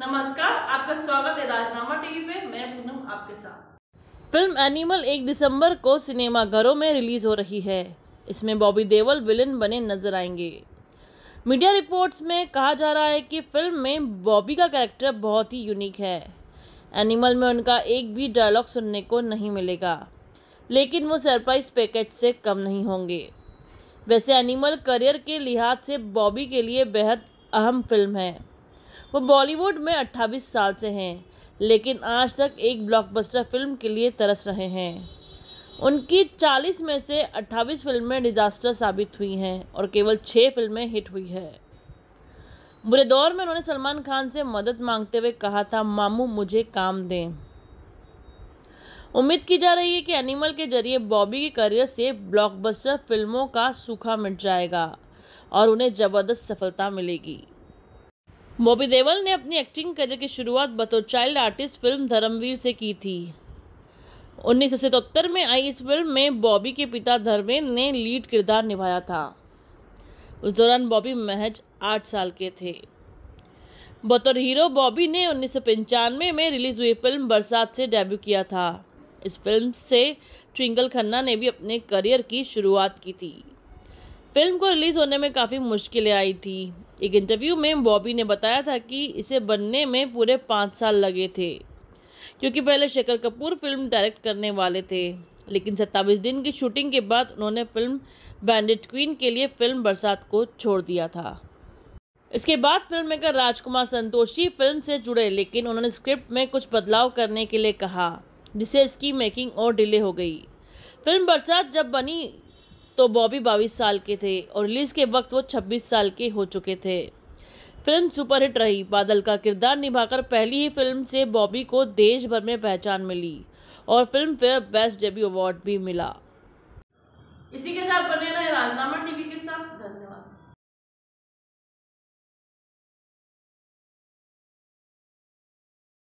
नमस्कार आपका स्वागत है राजनामा टीवी पे मैं पूनम आपके साथ फिल्म एनिमल एक दिसंबर को सिनेमाघरों में रिलीज हो रही है इसमें बॉबी देवल विलन बने नजर आएंगे मीडिया रिपोर्ट्स में कहा जा रहा है कि फिल्म में बॉबी का कैरेक्टर बहुत ही यूनिक है एनिमल में उनका एक भी डायलॉग सुनने को नहीं मिलेगा लेकिन वो सरप्राइज पैकेज से कम नहीं होंगे वैसे एनिमल करियर के लिहाज से बॉबी के लिए बेहद अहम फिल्म है वो बॉलीवुड में 28 साल से हैं लेकिन आज तक एक ब्लॉकबस्टर फिल्म के लिए तरस रहे हैं उनकी 40 में से 28 फिल्में डिज़ास्टर साबित हुई हैं और केवल छः फिल्में हिट हुई है बुरे दौर में उन्होंने सलमान खान से मदद मांगते हुए कहा था मामू मुझे काम दें उम्मीद की जा रही है कि एनिमल के जरिए बॉबी के करियर से ब्लॉकबस्टर फिल्मों का सूखा मिट जाएगा और उन्हें ज़बरदस्त सफलता मिलेगी बॉबी देवल ने अपनी एक्टिंग करियर की शुरुआत बतौर चाइल्ड आर्टिस्ट फिल्म धर्मवीर से की थी उन्नीस सौ सतहत्तर में आई इस फिल्म में बॉबी के पिता धर्मेंद्र ने लीड किरदार निभाया था उस दौरान बॉबी महज आठ साल के थे बतौर हीरो बॉबी ने उन्नीस सौ पंचानवे में रिलीज़ हुई फिल्म बरसात से डेब्यू किया था इस फिल्म से ट्विंकल खन्ना ने भी अपने करियर की शुरुआत की थी फिल्म को रिलीज़ होने में काफ़ी मुश्किलें आई थी एक इंटरव्यू में बॉबी ने बताया था कि इसे बनने में पूरे पाँच साल लगे थे क्योंकि पहले शेखर कपूर फिल्म डायरेक्ट करने वाले थे लेकिन सत्ताईस दिन की शूटिंग के बाद उन्होंने फिल्म बैंडेड क्वीन के लिए फिल्म बरसात को छोड़ दिया था इसके बाद film maker Rajkumar Santoshi film से जुड़े लेकिन उन्होंने स्क्रिप्ट में कुछ बदलाव करने के लिए कहा जिससे इसकी मेकिंग और डिले हो गई फिल्म बरसात जब बनी तो बॉबी बाईस साल के थे और रिलीज के वक्त वो 26 साल के हो चुके थे फिल्म सुपरहिट रही बादल का किरदार निभाकर पहली ही फिल्म से बॉबी को देश भर में पहचान मिली और Filmfare best debut award भी मिला इसी के साथ बने रहे राजनामा टीवी के साथ धन्यवाद